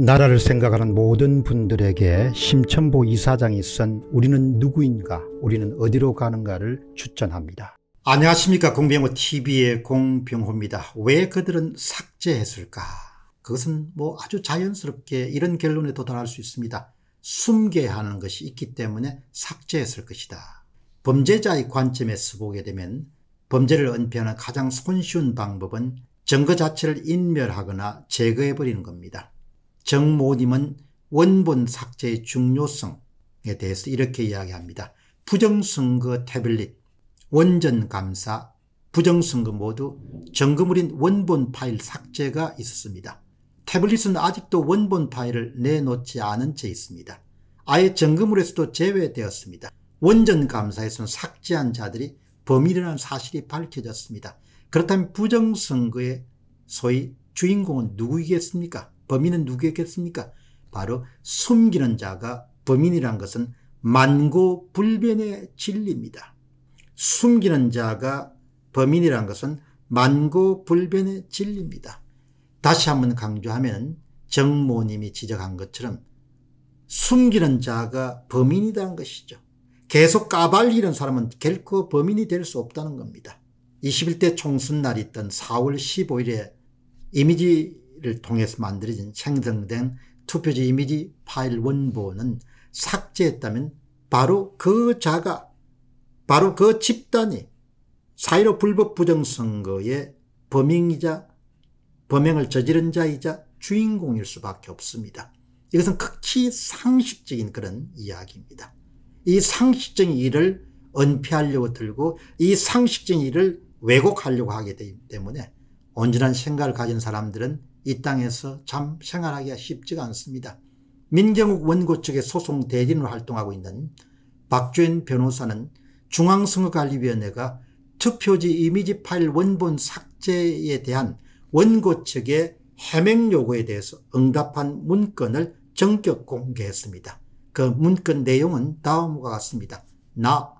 나라를 생각하는 모든 분들에게 심천보 이사장이 쓴 우리는 누구인가 우리는 어디로 가는가를 추천합니다. 안녕하십니까 공병호TV의 공병호입니다. 왜 그들은 삭제했을까? 그것은 뭐 아주 자연스럽게 이런 결론에 도달할 수 있습니다. 숨게하는 것이 있기 때문에 삭제했을 것이다. 범죄자의 관점에서 보게 되면 범죄를 은폐하는 가장 손쉬운 방법은 증거 자체를 인멸하거나 제거해버리는 겁니다. 정모님은 원본 삭제의 중요성에 대해서 이렇게 이야기합니다. 부정선거 태블릿, 원전감사, 부정선거 모두 정금물인 원본 파일 삭제가 있었습니다. 태블릿은 아직도 원본 파일을 내놓지 않은 채 있습니다. 아예 정금물에서도 제외되었습니다. 원전 감사에서는 삭제한 자들이 범인이라는 사실이 밝혀졌습니다. 그렇다면 부정선거의 소위 주인공은 누구이겠습니까? 범인은 누구였겠습니까? 바로 숨기는 자가 범인이란 것은 만고불변의 진리입니다. 숨기는 자가 범인이란 것은 만고불변의 진리입니다. 다시 한번 강조하면 정모님이 지적한 것처럼 숨기는 자가 범인이라는 것이죠. 계속 까발리는 사람은 결코 범인이 될 수 없다는 겁니다. 21대 총선날 있던 4월 15일에 이미지 이를 통해서 만들어진 생성된 투표지 이미지 파일 원본은 삭제했다면 바로 그 자가 바로 그 집단이 사이로 불법 부정선거의 범행이자 범행을 저지른 자이자 주인공일 수밖에 없습니다. 이것은 극히 상식적인 그런 이야기입니다. 이 상식적인 일을 은폐하려고 들고 이 상식적인 일을 왜곡하려고 하기 게되 때문에 온전한 생각을 가진 사람들은 이 땅에서 참 생활하기가 쉽지가 않습니다. 민경욱 원고 측의 소송 대리인으로 활동하고 있는 박주현 변호사는 중앙선거관리위원회가 투표지 이미지 파일 원본 삭제에 대한 원고 측의 해명 요구에 대해서 응답한 문건을 전격 공개했습니다. 그 문건 내용은 다음과 같습니다. 나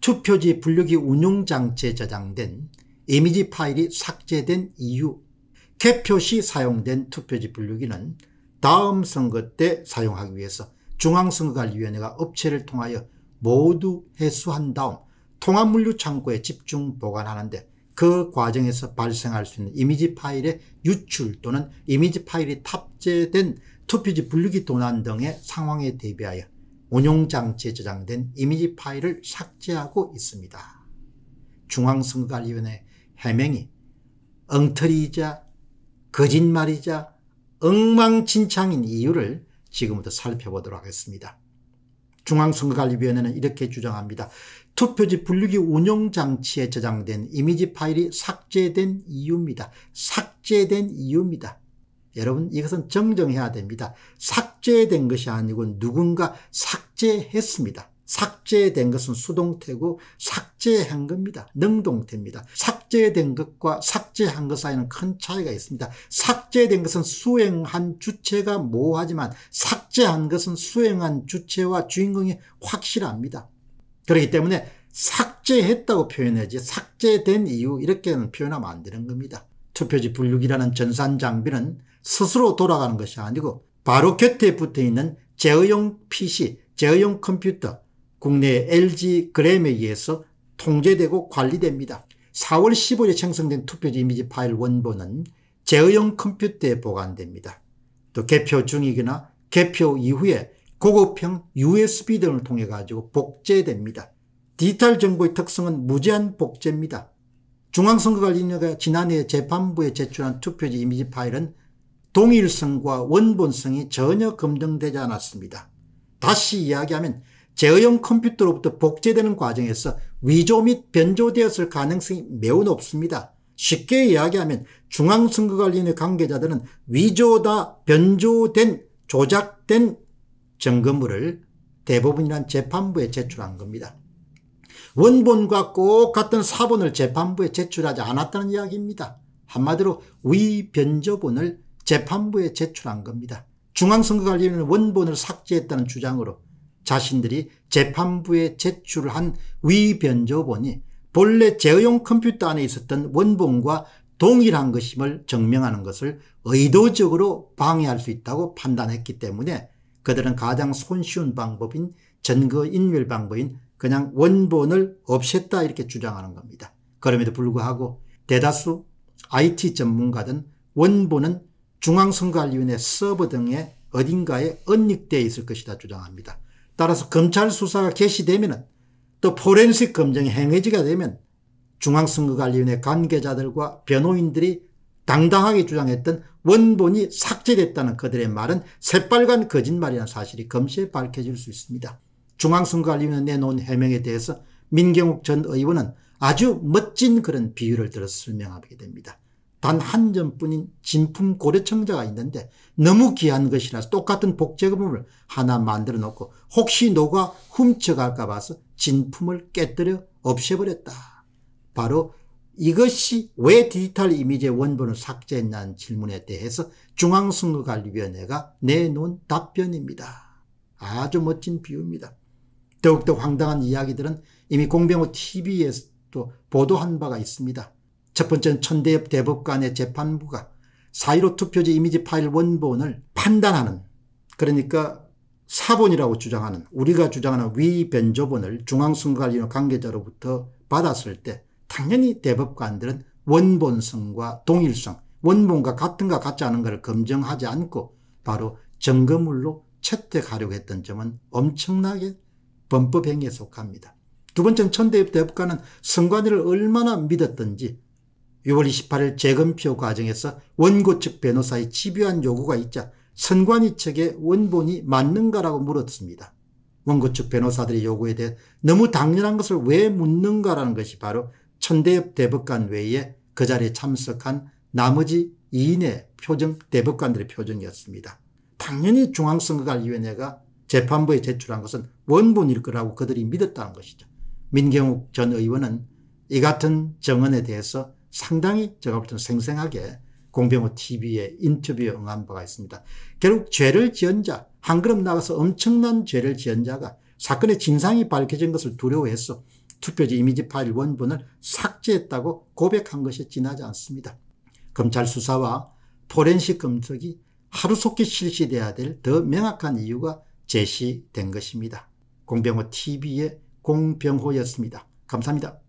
투표지 분류기 운용장치에 저장된 이미지 파일이 삭제된 이유 개표 시 사용된 투표지 분류기는 다음 선거 때 사용하기 위해서 중앙선거관리위원회가 업체를 통하여 모두 회수한 다음 통합물류 창고에 집중 보관하는데 그 과정에서 발생할 수 있는 이미지 파일의 유출 또는 이미지 파일이 탑재된 투표지 분류기 도난 등의 상황에 대비하여 운용장치에 저장된 이미지 파일을 삭제하고 있습니다. 중앙선거관리위원회 해명이 엉터리이자 거짓말이자 엉망진창인 이유를 지금부터 살펴보도록 하겠습니다. 중앙선거관리위원회는 이렇게 주장합니다. 투표지 분류기 운영장치에 저장된 이미지 파일이 삭제된 이유입니다. 삭제된 이유입니다. 여러분 이것은 정정해야 됩니다. 삭제된 것이 아니고 누군가 삭제했습니다. 삭제된 것은 수동태고 삭제한 겁니다. 능동태입니다. 삭제된 것과 삭제한 것 사이에는 큰 차이가 있습니다. 삭제된 것은 수행한 주체가 모호하지만 삭제한 것은 수행한 주체와 주인공이 확실합니다. 그렇기 때문에 삭제했다고 표현해야지 삭제된 이유 이렇게는 표현하면 안 되는 겁니다. 투표지 분류기라는 전산 장비는 스스로 돌아가는 것이 아니고 바로 곁에 붙어 있는 제어용 PC, 제어용 컴퓨터, 국내 LG 그램에 의해서 통제되고 관리됩니다. 4월 15일에 생성된 투표지 이미지 파일 원본은 제어용 컴퓨터에 보관됩니다. 또 개표 중이거나 개표 이후에 고급형 USB 등을 통해 가지고 복제됩니다. 디지털 정보의 특성은 무제한 복제입니다. 중앙선거관리위원회가 지난해 재판부에 제출한 투표지 이미지 파일은 동일성과 원본성이 전혀 검증되지 않았습니다. 다시 이야기하면 제어용 컴퓨터로부터 복제되는 과정에서 위조 및 변조되었을 가능성이 매우 높습니다. 쉽게 이야기하면 중앙선거관리위원회 관계자들은 위조다 변조된 조작된 점검물을 대법원이란 재판부에 제출한 겁니다. 원본과 꼭 같은 사본을 재판부에 제출하지 않았다는 이야기입니다. 한마디로 위변조본을 재판부에 제출한 겁니다. 중앙선거관리위원회는 원본을 삭제했다는 주장으로 자신들이 재판부에 제출한 위변조본이 본래 제어용 컴퓨터 안에 있었던 원본과 동일한 것임을 증명하는 것을 의도적으로 방해할 수 있다고 판단했기 때문에 그들은 가장 손쉬운 방법인 전거인멸 방법인 그냥 원본을 없앴다 이렇게 주장하는 겁니다. 그럼에도 불구하고 대다수 IT 전문가든 원본은 중앙선거관리위원회 서버 등에 어딘가에 언닉되어 있을 것이다 주장합니다. 따라서 검찰 수사가 개시되면 또 포렌식 검증이 행해지가 되면 중앙선거관리위원회 관계자들과 변호인들이 당당하게 주장했던 원본이 삭제됐다는 그들의 말은 새빨간 거짓말이라는 사실이 검시에 밝혀질 수 있습니다. 중앙선거관리위원회 내놓은 해명에 대해서 민경욱 전 의원은 아주 멋진 그런 비유를 들어 설명하게 됩니다. 단한 점뿐인 진품 고려청자가 있는데 너무 귀한 것이라서 똑같은 복제금을 하나 만들어 놓고 혹시 녹아 훔쳐갈까 봐서 진품을 깨뜨려 없애버렸다. 바로 이것이 왜 디지털 이미지의 원본을 삭제했냐는 질문에 대해서 중앙선거관리위원회가 내놓은 답변입니다. 아주 멋진 비유입니다. 더욱더 황당한 이야기들은 이미 공병호 TV에서도 보도한 바가 있습니다. 첫 번째는 천대 대법관의 재판부가 사1로 투표지 이미지 파일 원본을 판단하는 그러니까 사본이라고 주장하는 우리가 주장하는 위변조본을 중앙선거관리위원 관계자로부터 받았을 때 당연히 대법관들은 원본성과 동일성 원본과 같은가 같지 않은가를 검증하지 않고 바로 점검물로 채택하려고 했던 점은 엄청나게 범법행위에 속합니다. 두 번째는 천대협 대법관은 선관위를 얼마나 믿었던지 6월 28일 재검표 과정에서 원고 측 변호사의 집요한 요구가 있자 선관위 측의 원본이 맞는가라고 물었습니다. 원고 측 변호사들의 요구에 대해 너무 당연한 것을 왜 묻는가라는 것이 바로 천대엽 대법관 외에 그 자리에 참석한 나머지 2인의 표정, 대법관들의 표정이었습니다. 당연히 중앙선거관리위원회가 재판부에 제출한 것은 원본일 거라고 그들이 믿었다는 것이죠. 민경욱 전 의원은 이 같은 정언에 대해서 상당히 제가 볼 때는 생생하게 공병호 TV의 인터뷰에 응한 바가 있습니다. 결국 죄를 지은 자, 한 걸음 나가서 엄청난 죄를 지은 자가 사건의 진상이 밝혀진 것을 두려워해서 투표지 이미지 파일 원본을 삭제했다고 고백한 것이 지나지 않습니다. 검찰 수사와 포렌식 검색이 하루속히 실시돼야 될 더 명확한 이유가 제시된 것입니다. 공병호 TV의 공병호였습니다. 감사합니다.